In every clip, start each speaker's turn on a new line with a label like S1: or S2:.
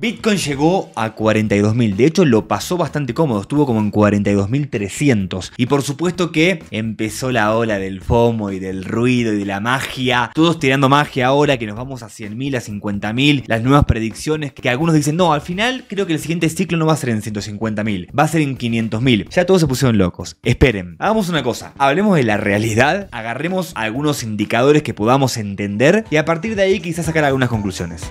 S1: Bitcoin llegó a 42.000, de hecho lo pasó bastante cómodo, estuvo como en 42.300. Y por supuesto que empezó la ola del FOMO y del ruido y de la magia, todos tirando magia ahora que nos vamos a 100.000, a 50.000, las nuevas predicciones que algunos dicen, no, al final creo que el siguiente ciclo no va a ser en 150.000, va a ser en 500.000. Ya todos se pusieron locos. Esperen, hagamos una cosa, hablemos de la realidad, agarremos algunos indicadores que podamos entender y a partir de ahí quizás sacar algunas conclusiones.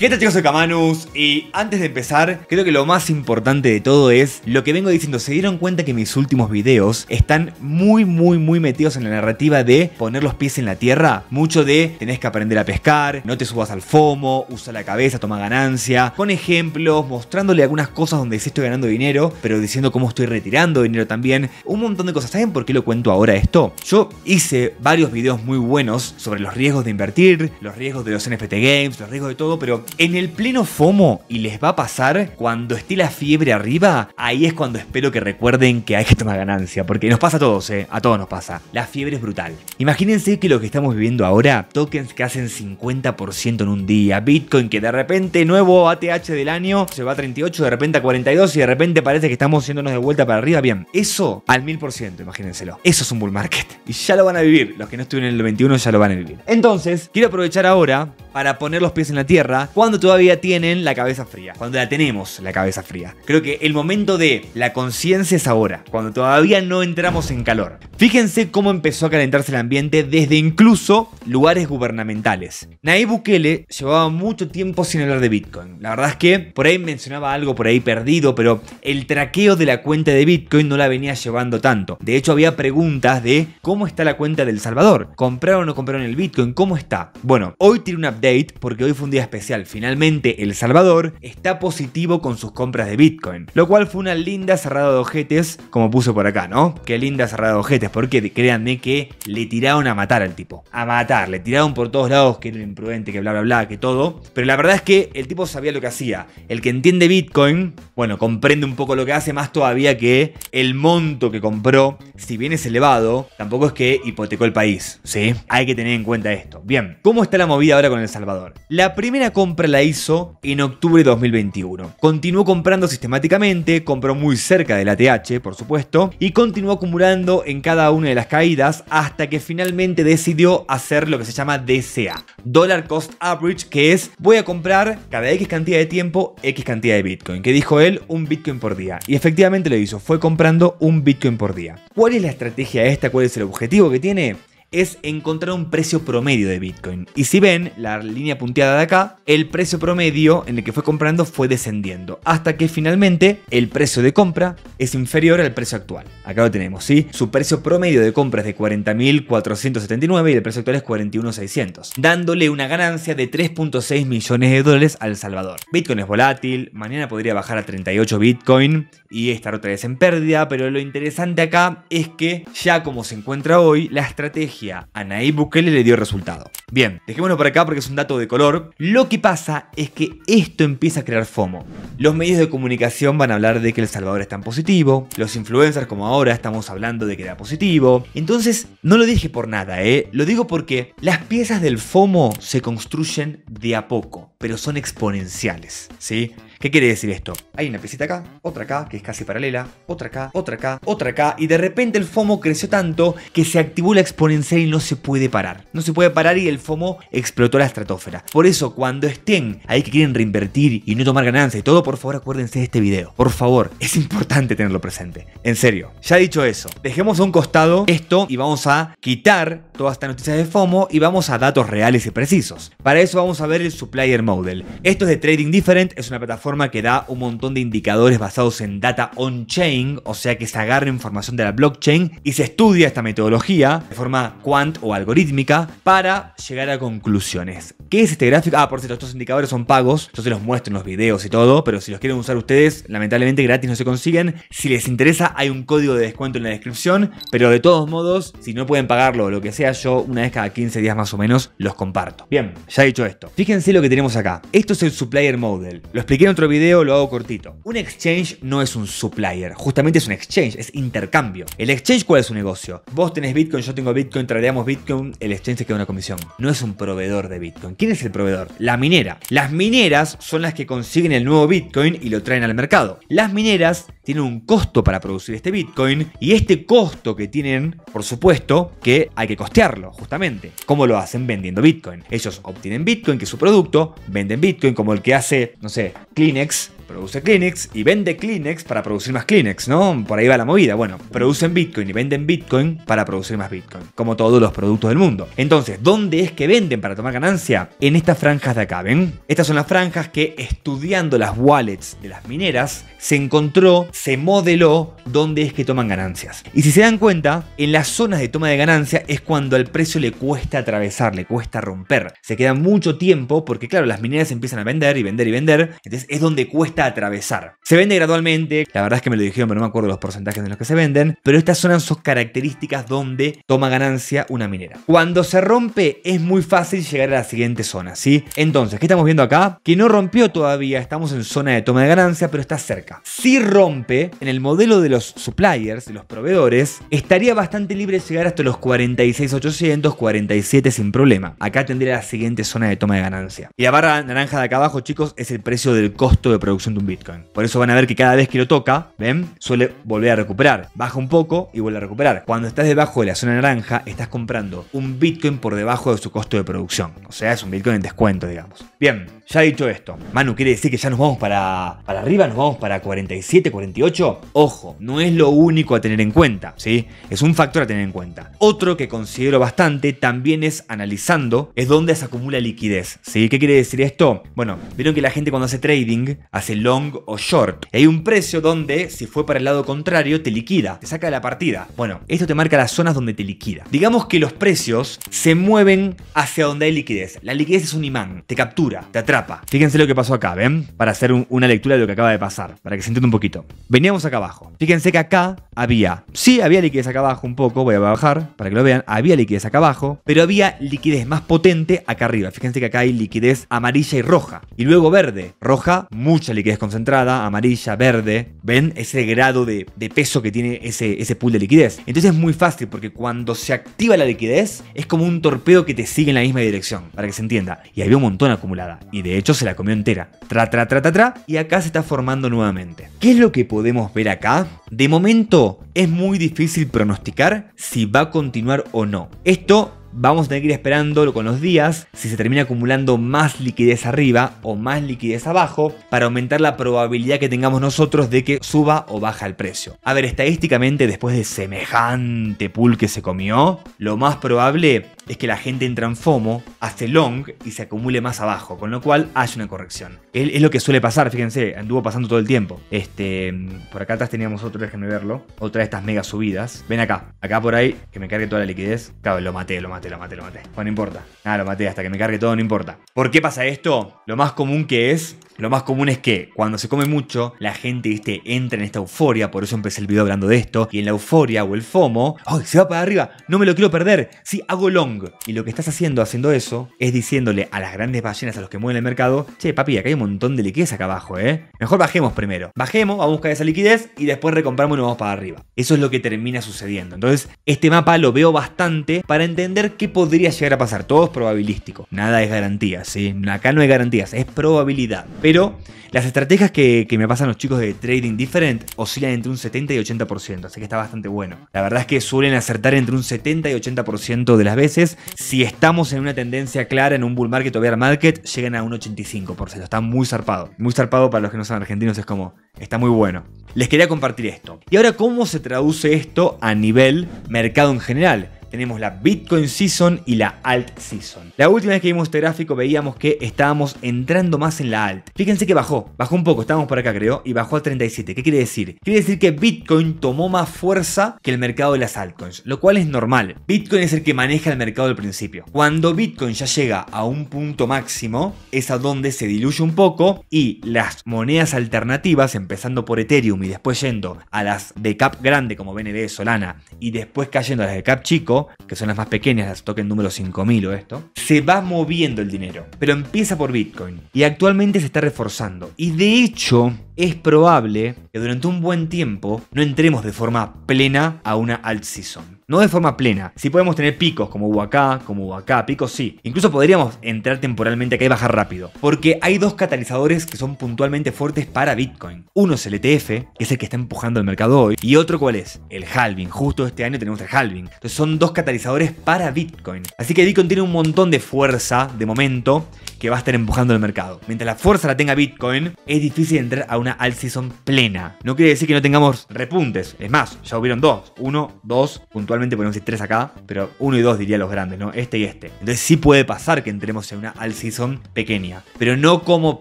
S1: ¿Qué tal chicos? Soy Camanus y antes de empezar, creo que lo más importante de todo es lo que vengo diciendo. Se dieron cuenta que mis últimos videos están muy, muy, muy metidos en la narrativa de poner los pies en la tierra. Mucho de tenés que aprender a pescar, no te subas al FOMO, usa la cabeza, toma ganancia. Con ejemplos, mostrándole algunas cosas donde sí estoy ganando dinero, pero diciendo cómo estoy retirando dinero también. Un montón de cosas. ¿Saben por qué lo cuento ahora esto? Yo hice varios videos muy buenos sobre los riesgos de invertir, los riesgos de los NFT games, los riesgos de todo, pero en el pleno FOMO, y les va a pasar, cuando esté la fiebre arriba, ahí es cuando espero que recuerden que hay que tomar ganancia, porque nos pasa a todos, ¿eh? A todos nos pasa. La fiebre es brutal. Imagínense que lo que estamos viviendo ahora, tokens que hacen 50% en un día, Bitcoin que de repente nuevo ATH del año se va a 38, de repente a 42 y de repente parece que estamos yéndonos de vuelta para arriba. Bien, eso al 1000%, imagínenselo. Eso es un bull market. Y ya lo van a vivir. Los que no estuvieron en el 21 ya lo van a vivir. Entonces, quiero aprovechar ahora para poner los pies en la tierra cuando todavía tienen la cabeza fría, cuando la tenemos la cabeza fría. Creo que el momento de la conciencia es ahora, cuando todavía no entramos en calor. Fíjense cómo empezó a calentarse el ambiente desde incluso lugares gubernamentales. Nayib Bukele llevaba mucho tiempo sin hablar de Bitcoin. La verdad es que por ahí mencionaba algo por ahí perdido, pero el traqueo de la cuenta de Bitcoin no la venía llevando tanto. De hecho había preguntas de cómo está la cuenta del Salvador, compraron o no compraron el Bitcoin, cómo está. Bueno, hoy tiene una date, porque hoy fue un día especial. Finalmente, El Salvador está positivo con sus compras de Bitcoin, lo cual fue una linda cerrada de ojetes, como puso por acá, ¿no? Qué linda cerrada de ojetes, porque créanme que le tiraron a matar al tipo. A matar, le tiraron por todos lados que era imprudente, que bla, bla, bla, que todo. Pero la verdad es que el tipo sabía lo que hacía. El que entiende Bitcoin, bueno, comprende un poco lo que hace, más todavía que el monto que compró, si bien es elevado, tampoco es que hipotecó el país, ¿sí? Hay que tener en cuenta esto. Bien, ¿cómo está la movida ahora con el Salvador. La primera compra la hizo en octubre de 2021. Continuó comprando sistemáticamente, compró muy cerca de la TH, por supuesto, y continuó acumulando en cada una de las caídas hasta que finalmente decidió hacer lo que se llama DCA, Dollar Cost Average, que es voy a comprar cada X cantidad de tiempo X cantidad de Bitcoin, que dijo él un Bitcoin por día. Y efectivamente lo hizo, fue comprando un Bitcoin por día. ¿Cuál es la estrategia esta? ¿Cuál es el objetivo que tiene? es encontrar un precio promedio de Bitcoin. Y si ven la línea punteada de acá, el precio promedio en el que fue comprando fue descendiendo, hasta que finalmente el precio de compra es inferior al precio actual. Acá lo tenemos, ¿sí? Su precio promedio de compra es de 40.479 y el precio actual es 41.600, dándole una ganancia de 3.6 millones de dólares al Salvador. Bitcoin es volátil, mañana podría bajar a 38 Bitcoin y estar otra vez en pérdida, pero lo interesante acá es que ya como se encuentra hoy, la estrategia a Nayib Bukele le dio resultado. Bien, dejémoslo por acá porque es un dato de color. Lo que pasa es que esto empieza a crear FOMO. Los medios de comunicación van a hablar de que El Salvador está en positivo, los influencers como ahora estamos hablando de que era positivo. Entonces, no lo dije por nada, ¿eh? Lo digo porque las piezas del FOMO se construyen de a poco, pero son exponenciales, ¿sí? ¿Qué quiere decir esto? Hay una piecita acá, otra acá, que es casi paralela, otra acá, otra acá, otra acá, y de repente el FOMO creció tanto que se activó la exponencial y no se puede parar. No se puede parar y el FOMO explotó la estratosfera. Por eso, cuando estén ahí que quieren reinvertir y no tomar ganancias y todo, por favor acuérdense de este video. Por favor, es importante tenerlo presente. En serio, ya dicho eso, dejemos a un costado esto y vamos a quitar todas estas noticias de FOMO y vamos a datos reales y precisos. Para eso vamos a ver el Supplier Model. Esto es de Trading Different, es una plataforma que da un montón de indicadores basados en data on-chain, o sea que se agarra información de la blockchain y se estudia esta metodología de forma quant o algorítmica para llegar a conclusiones. ¿Qué es este gráfico? Ah, por cierto, estos indicadores son pagos, yo se los muestro en los videos y todo, pero si los quieren usar ustedes, lamentablemente gratis no se consiguen. Si les interesa, hay un código de descuento en la descripción, pero de todos modos, si no pueden pagarlo o lo que sea, yo una vez cada 15 días más o menos los comparto. Bien, ya dicho esto, fíjense lo que tenemos acá. Esto es el supplier model. Lo expliqué en otro otro video, lo hago cortito. Un exchange no es un supplier, justamente es un exchange, es intercambio. ¿El exchange cuál es su negocio? Vos tenés Bitcoin, yo tengo Bitcoin, tradeamos Bitcoin, el exchange se queda una comisión. No es un proveedor de Bitcoin. ¿Quién es el proveedor? La minera. Las mineras son las que consiguen el nuevo Bitcoin y lo traen al mercado. Las mineras tienen un costo para producir este Bitcoin y este costo que tienen, por supuesto, que hay que costearlo, justamente. ¿Cómo lo hacen? Vendiendo Bitcoin. Ellos obtienen Bitcoin, que es su producto, venden Bitcoin, como el que hace, no sé, Kleenex, produce Kleenex y vende Kleenex para producir más Kleenex, ¿no? Por ahí va la movida. Bueno, producen Bitcoin y venden Bitcoin para producir más Bitcoin, como todos los productos del mundo. Entonces, ¿dónde es que venden para tomar ganancia? En estas franjas de acá, ¿ven? Estas son las franjas que estudiando las wallets de las mineras, se encontró, se modeló dónde es que toman ganancias. Y si se dan cuenta, en las zonas de toma de ganancia es cuando al precio le cuesta atravesar, le cuesta romper. Se queda mucho tiempo porque, claro, las mineras empiezan a vender y vender y vender. Entonces es donde cuesta atravesar. Se vende gradualmente, la verdad es que me lo dijeron, pero no me acuerdo los porcentajes de los que se venden, pero estas son sus características donde toma ganancia una minera. Cuando se rompe es muy fácil llegar a la siguiente zona, ¿sí? Entonces, ¿qué estamos viendo acá? Que no rompió todavía, estamos en zona de toma de ganancia, pero está cerca. Si rompe, en el modelo de los suppliers, de los proveedores, estaría bastante libre llegar hasta los 46,800, 47 sin problema. Acá tendría la siguiente zona de toma de ganancia. Y la barra naranja de acá abajo, chicos, es el precio del costo de producción de un Bitcoin. Por eso van a ver que cada vez que lo toca, ¿ven? Suele volver a recuperar. Baja un poco y vuelve a recuperar. Cuando estás debajo de la zona naranja, estás comprando un Bitcoin por debajo de su costo de producción. O sea, es un Bitcoin en descuento, digamos. Bien, ya dicho esto, Manu, ¿quiere decir que ya nos vamos para, para arriba? ¿Nos vamos para 47, 48? Ojo, no es lo único a tener en cuenta, ¿sí? Es un factor a tener en cuenta. Otro que considero bastante también es analizando, es dónde se acumula liquidez, ¿sí? ¿Qué quiere decir esto? Bueno, vieron que la gente cuando hace trading hace long o short. Y hay un precio donde, si fue para el lado contrario, te liquida, te saca de la partida. Bueno, esto te marca las zonas donde te liquida. Digamos que los precios se mueven hacia donde hay liquidez. La liquidez es un imán, te captura, te atrapa. Fíjense lo que pasó acá, ¿ven? Para hacer una lectura de lo que acaba de pasar, para que se entienda un poquito. Veníamos acá abajo. Fíjense que acá había, sí, había liquidez acá abajo un poco, voy a bajar para que lo vean, había liquidez acá abajo, pero había liquidez más potente acá arriba. Fíjense que acá hay liquidez amarilla y roja, y luego verde. Roja, mucha liquidez concentrada, amarilla, verde. ¿Ven ese grado de, peso que tiene ese, ese pool de liquidez? Entonces es muy fácil porque cuando se activa la liquidez es como un torpedo que te sigue en la misma dirección, para que se entienda. Y había un montón acumulada. Y de de hecho, se la comió entera. Tra, tra, tra, Y acá se está formando nuevamente. ¿Qué es lo que podemos ver acá? De momento, es muy difícil pronosticar si va a continuar o no. Esto vamos a tener que ir esperándolo con los días si se termina acumulando más liquidez arriba o más liquidez abajo para aumentar la probabilidad que tengamos nosotros de que suba o baja el precio. A ver, estadísticamente después de semejante pool que se comió, lo más probable es que la gente entra en FOMO, hace long y se acumule más abajo, con lo cual hay una corrección. Es, lo que suele pasar, fíjense, anduvo pasando todo el tiempo. Este, por acá atrás teníamos otro, déjenme verlo, otra de estas mega subidas. Ven acá, acá por ahí, que me cargue toda la liquidez. Claro, lo maté, lo maté, lo maté, lo maté. Bueno, no importa. Nada, lo maté hasta que me cargue todo, no importa. ¿Por qué pasa esto? Lo más común que es lo más común es que cuando se come mucho, la gente entra en esta euforia, por eso empecé el video hablando de esto, y en la euforia o el FOMO, ¡ay, se va para arriba! No me lo quiero perder, sí, hago long. Y lo que estás haciendo haciendo eso es diciéndole a las grandes ballenas a los que mueven el mercado, che, papi, acá hay un montón de liquidez acá abajo, ¿eh? Mejor bajemos primero. Bajemos, a buscar esa liquidez y después recompramos y nos vamos para arriba. Eso es lo que termina sucediendo. Entonces, este mapa lo veo bastante para entender qué podría llegar a pasar. Todo es probabilístico. Nada es garantía, ¿sí? Acá no hay garantías, es probabilidad. Pero las estrategias que, que me pasan los chicos de Trading Different oscilan entre un 70 y 80%, así que está bastante bueno. La verdad es que suelen acertar entre un 70 y 80% de las veces si estamos en una tendencia clara, en un bull market o bear market, llegan a un 85%. Está muy zarpado. Muy zarpado para los que no son argentinos, es como, está muy bueno. Les quería compartir esto. Y ahora, ¿cómo se traduce esto a nivel mercado en general? Tenemos la Bitcoin Season y la Alt Season. La última vez que vimos este gráfico veíamos que estábamos entrando más en la Alt. Fíjense que bajó, bajó un poco, Estamos por acá creo, y bajó a 37. ¿Qué quiere decir? Quiere decir que Bitcoin tomó más fuerza que el mercado de las altcoins, lo cual es normal. Bitcoin es el que maneja el mercado al principio. Cuando Bitcoin ya llega a un punto máximo, es a donde se diluye un poco y las monedas alternativas, empezando por Ethereum y después yendo a las de cap grande como BNB, Solana, y después cayendo a las de cap chico, que son las más pequeñas, las token número 5000 o esto, se va moviendo el dinero, pero empieza por Bitcoin y actualmente se está reforzando. Y de hecho, es probable que durante un buen tiempo no entremos de forma plena a una alt season no de forma plena. Sí podemos tener picos como hubo acá, como hubo acá, picos sí. Incluso podríamos entrar temporalmente acá y bajar rápido, porque hay dos catalizadores que son puntualmente fuertes para Bitcoin. Uno es el ETF, que es el que está empujando el mercado hoy, y otro cuál es? El halving. Justo este año tenemos el halving. Entonces son dos catalizadores para Bitcoin. Así que Bitcoin tiene un montón de fuerza de momento que va a estar empujando el mercado. Mientras la fuerza la tenga Bitcoin, es difícil entrar a una all season plena. No quiere decir que no tengamos repuntes. Es más, ya hubieron dos. Uno, dos, puntualmente ponemos tres acá, pero uno y dos diría los grandes, ¿no? Este y este. Entonces sí puede pasar que entremos en una all season pequeña. Pero no como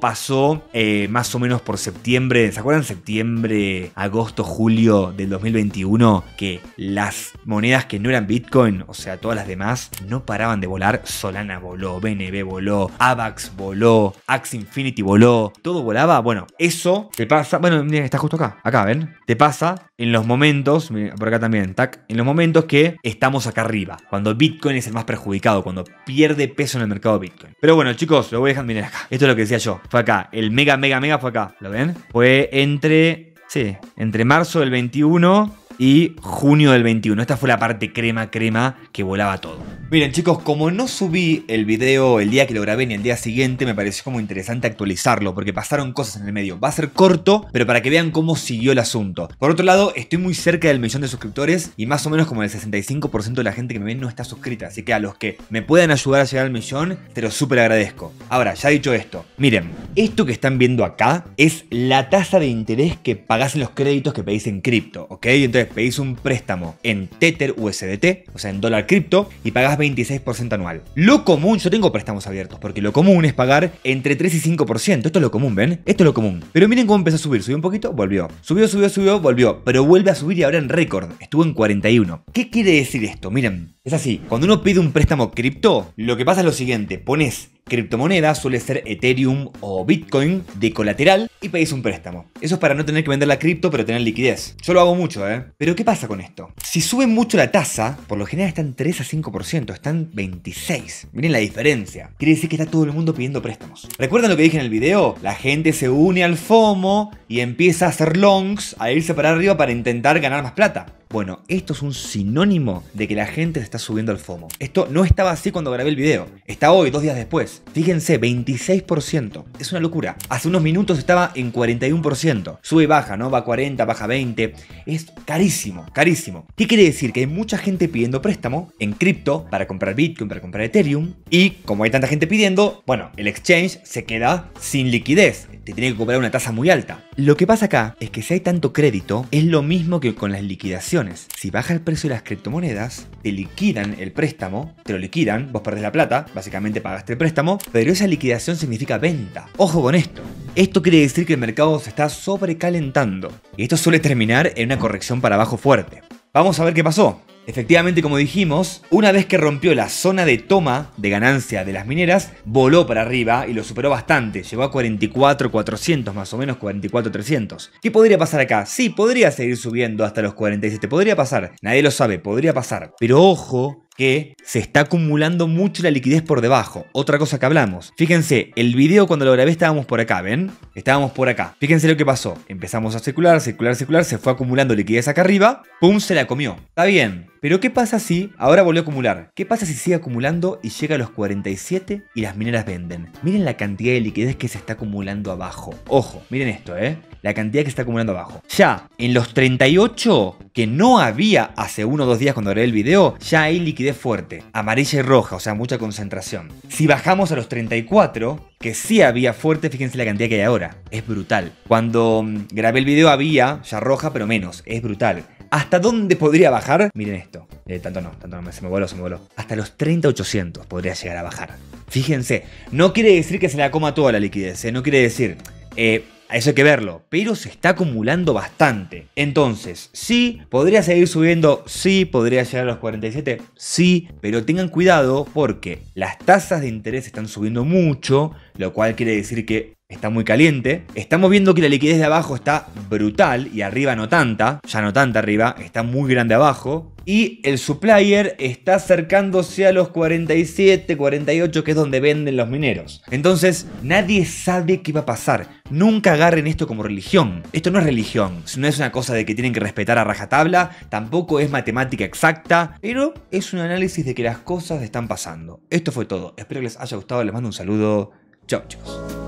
S1: pasó eh, más o menos por septiembre. ¿Se acuerdan? Septiembre, agosto, julio del 2021. Que las monedas que no eran Bitcoin, o sea, todas las demás, no paraban de volar. Solana voló, BNB voló, ABA Axe voló, Axe Infinity voló, todo volaba. Bueno, eso te pasa. Bueno, mira, está justo acá. Acá, ¿ven? Te pasa en los momentos, por acá también, tac, en los momentos que estamos acá arriba, cuando Bitcoin es el más perjudicado, cuando pierde peso en el mercado Bitcoin. Pero bueno, chicos, lo voy a dejar, miren acá. Esto es lo que decía yo. Fue acá, el mega, mega, mega fue acá. ¿Lo ven? Fue entre Sí, entre marzo del 21 y junio del 21. Esta fue la parte crema, crema que volaba todo. Miren chicos, como no subí el video el día que lo grabé ni el día siguiente, me pareció como interesante actualizarlo porque pasaron cosas en el medio. Va a ser corto, pero para que vean cómo siguió el asunto. Por otro lado, estoy muy cerca del millón de suscriptores y más o menos como el 65% de la gente que me ve no está suscrita. Así que a los que me puedan ayudar a llegar al millón, te lo súper agradezco. Ahora, ya dicho esto, miren, esto que están viendo acá es la tasa de interés que pagás en los créditos que pedís en cripto, ¿ok? Entonces, pedís un préstamo en Tether USDT, o sea, en dólar cripto, y pagás 26% anual. Lo común, yo tengo préstamos abiertos, porque lo común es pagar entre 3 y 5%. Esto es lo común, ¿ven? Esto es lo común. Pero miren cómo empezó a subir. Subió un poquito, volvió. Subió, subió, subió, volvió. Pero vuelve a subir y ahora en récord. Estuvo en 41. ¿Qué quiere decir esto? Miren, es así. Cuando uno pide un préstamo cripto, lo que pasa es lo siguiente. Pones criptomoneda suele ser Ethereum o Bitcoin de colateral y pedís un préstamo. Eso es para no tener que vender la cripto pero tener liquidez. Yo lo hago mucho, ¿eh? Pero ¿qué pasa con esto? Si sube mucho la tasa, por lo general están 3 a 5%, están 26. Miren la diferencia. Quiere decir que está todo el mundo pidiendo préstamos. ¿Recuerdan lo que dije en el video? La gente se une al FOMO y empieza a hacer longs, a irse para arriba para intentar ganar más plata. Bueno, esto es un sinónimo de que la gente se está subiendo al FOMO. Esto no estaba así cuando grabé el video. Está hoy, dos días después. Fíjense, 26%. Es una locura. Hace unos minutos estaba en 41%. Sube y baja, ¿no? Va a 40, baja 20. Es carísimo, carísimo. ¿Qué quiere decir? Que hay mucha gente pidiendo préstamo en cripto para comprar Bitcoin, para comprar Ethereum. Y como hay tanta gente pidiendo, bueno, el exchange se queda sin liquidez. Te tiene que cobrar una tasa muy alta. Lo que pasa acá es que si hay tanto crédito, es lo mismo que con las liquidaciones si baja el precio de las criptomonedas, te liquidan el préstamo, te lo liquidan, vos perdés la plata, básicamente pagaste el préstamo, pero esa liquidación significa venta. Ojo con esto. Esto quiere decir que el mercado se está sobrecalentando y esto suele terminar en una corrección para abajo fuerte. Vamos a ver qué pasó. Efectivamente, como dijimos, una vez que rompió la zona de toma de ganancia de las mineras, voló para arriba y lo superó bastante, llegó a 44.400 más o menos, 44.300. ¿Qué podría pasar acá? Sí, podría seguir subiendo hasta los 47, podría pasar, nadie lo sabe, podría pasar. Pero ojo, que se está acumulando mucho la liquidez por debajo. Otra cosa que hablamos. Fíjense, el video cuando lo grabé estábamos por acá, ¿ven? Estábamos por acá. Fíjense lo que pasó. Empezamos a circular, circular, circular, se fue acumulando liquidez acá arriba, ¡pum! se la comió. Está bien, pero ¿qué pasa si ahora volvió a acumular? ¿Qué pasa si sigue acumulando y llega a los 47 y las mineras venden? Miren la cantidad de liquidez que se está acumulando abajo. Ojo, miren esto, ¿eh? la cantidad que está acumulando abajo. Ya en los 38, que no había hace uno o dos días cuando grabé el video, ya hay liquidez fuerte, amarilla y roja, o sea, mucha concentración. Si bajamos a los 34, que sí había fuerte, fíjense la cantidad que hay ahora, es brutal. Cuando mm, grabé el video había ya roja, pero menos, es brutal. ¿Hasta dónde podría bajar? Miren esto. Eh, tanto no, tanto no, se me voló, se me voló. Hasta los 3800 podría llegar a bajar. Fíjense, no quiere decir que se la coma toda la liquidez, eh, no quiere decir... Eh, a eso hay que verlo, pero se está acumulando bastante. Entonces, sí, podría seguir subiendo, sí, podría llegar a los 47, sí, pero tengan cuidado porque las tasas de interés están subiendo mucho, lo cual quiere decir que está muy caliente. Estamos viendo que la liquidez de abajo está brutal y arriba no tanta, ya no tanta arriba, está muy grande abajo. Y el supplier está acercándose a los 47, 48, que es donde venden los mineros. Entonces, nadie sabe qué va a pasar. Nunca agarren esto como religión. Esto no es religión, no es una cosa de que tienen que respetar a rajatabla, tampoco es matemática exacta, pero es un análisis de que las cosas están pasando. Esto fue todo. Espero que les haya gustado, les mando un saludo. Chao chicos.